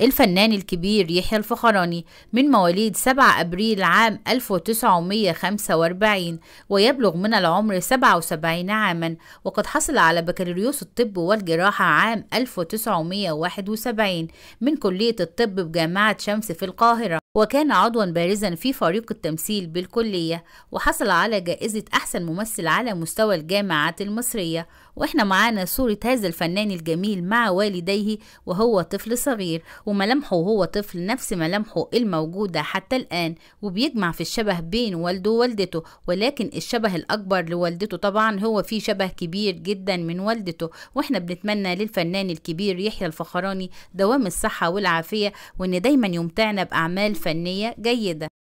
الفنان الكبير يحيى الفخراني من مواليد 7 أبريل عام 1945 ويبلغ من العمر 77 عاما وقد حصل على بكالوريوس الطب والجراحة عام 1971 من كلية الطب بجامعة شمس في القاهرة وكان عضوا بارزا في فريق التمثيل بالكلية وحصل على جائزة أحسن ممثل على مستوى الجامعات المصرية واحنا معانا صورة هذا الفنان الجميل مع والديه وهو طفل صغير وملامحه وهو طفل نفس ملامحه الموجودة حتى الآن وبيجمع في الشبه بين والده ووالدته ولكن الشبه الأكبر لوالدته طبعا هو في شبه كبير جدا من والدته واحنا بنتمنى للفنان الكبير يحيى الفخراني دوام الصحة والعافية وإن دايما يمتعنا بأعمال فنية جيدة